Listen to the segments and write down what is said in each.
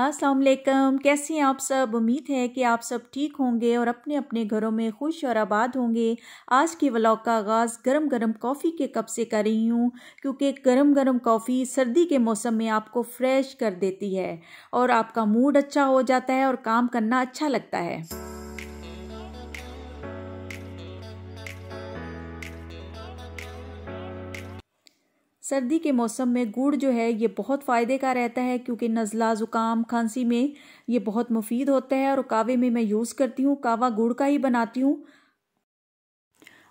अस्सलाम वालेकुम कैसे हैं आप सब उम्मीद है कि आप सब ठीक होंगे और अपने अपने घरों में खुश और आबाद होंगे आज के व्लॉग का आगाज़ गरम गरम कॉफ़ी के कप से कर रही हूँ क्योंकि गरम गरम कॉफ़ी सर्दी के मौसम में आपको फ्रेश कर देती है और आपका मूड अच्छा हो जाता है और काम करना अच्छा लगता है सर्दी के मौसम में गुड़ जो है ये बहुत फ़ायदे का रहता है क्योंकि नज़ला ज़ुकाम खांसी में ये बहुत मुफीद होता है और कावे में मैं यूज़ करती हूँ कावा गुड़ का ही बनाती हूँ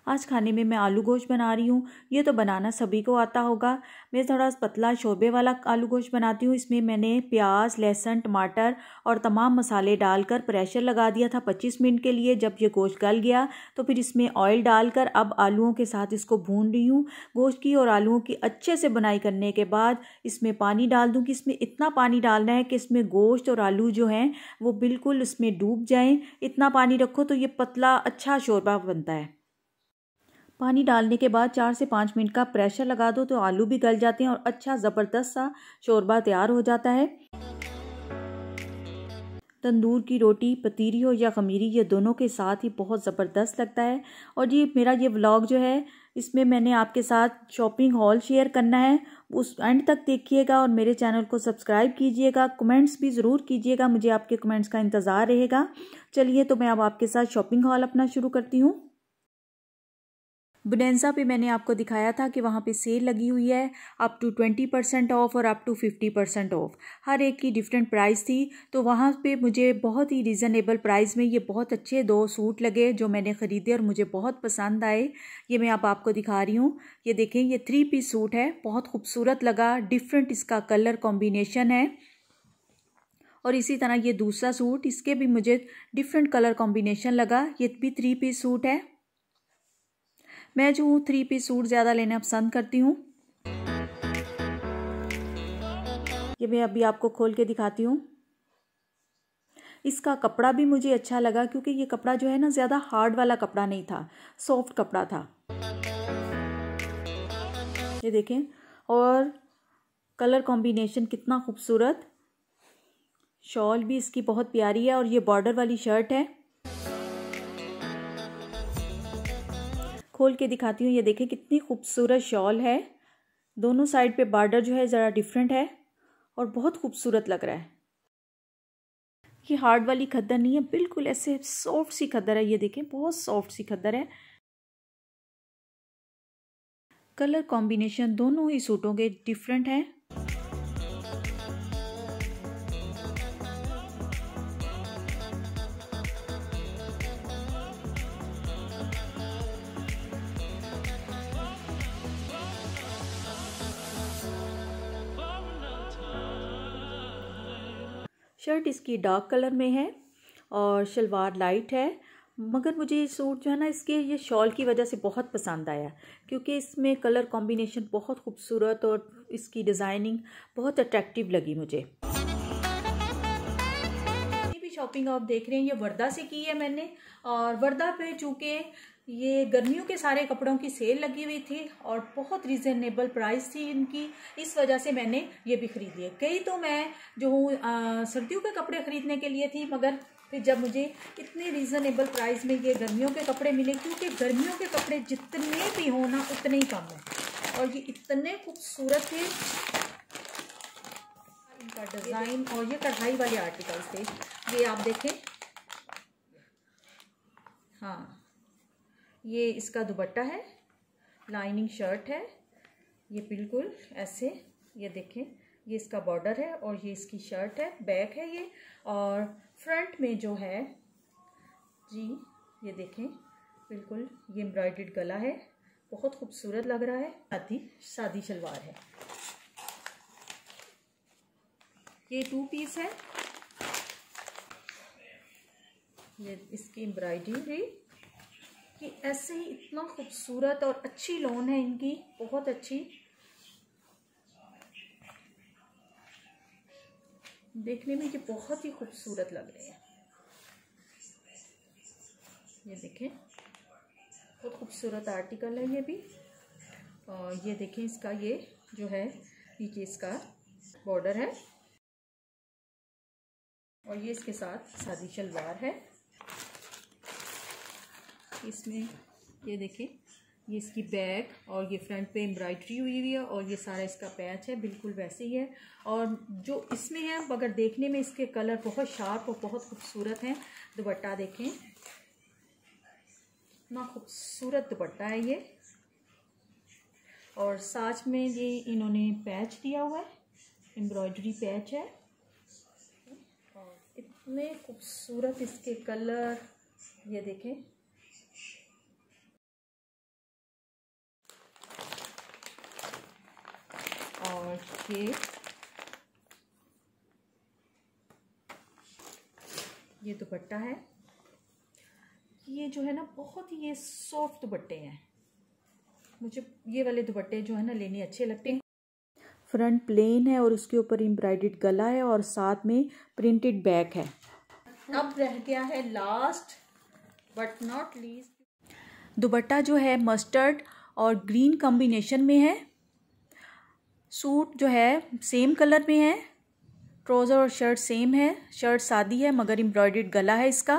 आज खाने में मैं आलू गोश्त बना रही हूँ ये तो बनाना सभी को आता होगा मैं थोड़ा पतला शोबे वाला आलू गोश्त बनाती हूँ इसमें मैंने प्याज लहसुन टमाटर और तमाम मसाले डालकर प्रेशर लगा दिया था पच्चीस मिनट के लिए जब ये गोश्त गल गया तो फिर इसमें ऑयल डालकर अब आलूओं के साथ इसको भून रही हूँ गोश्त की और आलूओं की अच्छे से बनाई करने के बाद इसमें पानी डाल दूँ कि इसमें इतना पानी डालना है कि इसमें गोश्त और आलू जो हैं वो बिल्कुल इसमें डूब जाएँ इतना पानी रखो तो ये पतला अच्छा शोरबा बनता है पानी डालने के बाद चार से पाँच मिनट का प्रेशर लगा दो तो आलू भी गल जाते हैं और अच्छा ज़बरदस्त सा शोरबा तैयार हो जाता है तंदूर की रोटी पतीरी हो या खमीरी ये दोनों के साथ ही बहुत ज़बरदस्त लगता है और जी मेरा ये व्लॉग जो है इसमें मैंने आपके साथ शॉपिंग हॉल शेयर करना है उस एंड तक देखिएगा और मेरे चैनल को सब्सक्राइब कीजिएगा कमेंट्स भी ज़रूर कीजिएगा मुझे आपके कमेंट्स का इंतज़ार रहेगा चलिए तो मैं अब आपके साथ शॉपिंग हॉल अपना शुरू करती हूँ बुनेंजा पे मैंने आपको दिखाया था कि वहाँ पे सेल लगी हुई है up to twenty percent off और up to fifty percent off हर एक की डिफरेंट प्राइस थी तो वहाँ पे मुझे बहुत ही रिज़नेबल प्राइस में ये बहुत अच्छे दो सूट लगे जो मैंने ख़रीदे और मुझे बहुत पसंद आए ये मैं आप आपको दिखा रही हूँ ये देखें ये थ्री पीस सूट है बहुत खूबसूरत लगा डिफरेंट इसका कलर कॉम्बिनेशन है और इसी तरह ये दूसरा सूट इसके भी मुझे डिफरेंट कलर कॉम्बिनेशन लगा ये भी थ्री पीस सूट है मैं जो हूँ थ्री पीस सूट ज़्यादा लेना पसंद करती हूँ ये मैं अभी आपको खोल के दिखाती हूँ इसका कपड़ा भी मुझे अच्छा लगा क्योंकि ये कपड़ा जो है ना ज़्यादा हार्ड वाला कपड़ा नहीं था सॉफ्ट कपड़ा था ये देखें और कलर कॉम्बिनेशन कितना खूबसूरत शॉल भी इसकी बहुत प्यारी है और ये बॉर्डर वाली शर्ट है खोल के दिखाती हूँ ये देखें कितनी खूबसूरत शॉल है दोनों साइड पे बार्डर जो है ज़रा डिफरेंट है और बहुत खूबसूरत लग रहा है ये हार्ड वाली खद्दर नहीं है बिल्कुल ऐसे सॉफ्ट सी खद्दर है ये देखें बहुत सॉफ्ट सी खद्दर है कलर कॉम्बिनेशन दोनों ही सूटों के डिफरेंट हैं शर्ट इसकी डार्क कलर में है और शलवार लाइट है मगर मुझे ये सूट जो है ना इसके ये शॉल की वजह से बहुत पसंद आया क्योंकि इसमें कलर कॉम्बिनेशन बहुत खूबसूरत और इसकी डिज़ाइनिंग बहुत अट्रैक्टिव लगी मुझे शॉपिंग आप देख रहे हैं ये वर्दा से की है मैंने और वर्दा पे चूँकि ये गर्मियों के सारे कपड़ों की सेल लगी हुई थी और बहुत रीज़नेबल प्राइस थी इनकी इस वजह से मैंने ये भी ख़रीदिए कई तो मैं जो हूँ सर्दियों के कपड़े ख़रीदने के लिए थी मगर फिर जब मुझे इतने रीज़नेबल प्राइस में ये गर्मियों के कपड़े मिले क्योंकि गर्मियों के कपड़े जितने भी हों ना उतने ही कम हैं और ये इतने खूबसूरत थे इनका डिज़ाइन और ये कढ़ाई वाले आर्टिकल्स थे ये आप देखें हाँ ये इसका दुबट्टा है लाइनिंग शर्ट है ये बिल्कुल ऐसे ये देखें ये इसका बॉर्डर है और ये इसकी शर्ट है बैक है ये और फ्रंट में जो है जी ये देखें बिल्कुल ये एम्ब्रॉयड गला है बहुत खूबसूरत लग रहा है अति शादी शलवार है ये टू पीस है ये इसकी एम्ब्रॉयडरी कि ऐसे ही इतना खूबसूरत और अच्छी लोन है इनकी बहुत अच्छी देखने में ये बहुत ही खूबसूरत लग रहे हैं ये देखें बहुत खूबसूरत आर्टिकल है ये भी और ये देखें इसका ये जो है नीचे इसका बॉर्डर है और ये इसके साथ शादी शलवार है इसमें ये देखें ये इसकी बैक और ये फ्रंट पे एम्ब्रॉयडरी हुई हुई है और ये सारा इसका पैच है बिल्कुल वैसे ही है और जो इसमें है अगर देखने में इसके कलर बहुत शार्प और बहुत खूबसूरत हैं दुपट्टा देखें इतना खूबसूरत दुपट्टा है ये और साथ में ये इन्होंने पैच दिया हुआ है एम्ब्रॉयडरी पैच है और इतने खूबसूरत इसके कलर ये देखें और ये ये दुपट्टा है ये जो है ना बहुत ही ये सॉफ्ट दुपट्टे हैं मुझे ये वाले दुपट्टे जो है ना लेने अच्छे लगते हैं फ्रंट प्लेन है और उसके ऊपर एम्ब्रॉयडेड गला है और साथ में प्रिंटेड बैक है अब रह गया है last but not least dupatta जो है मस्टर्ड और ग्रीन कॉम्बिनेशन में है सूट जो है सेम कलर में है ट्रोज़र और शर्ट सेम है शर्ट सादी है मगर एम्ब्रॉयड गला है इसका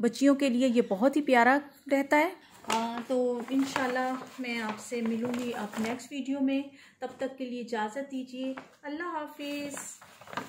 बच्चियों के लिए ये बहुत ही प्यारा रहता है आ, तो इन मैं आपसे मिलूँगी आप नेक्स्ट वीडियो में तब तक के लिए इजाज़त दीजिए अल्लाह हाफिज़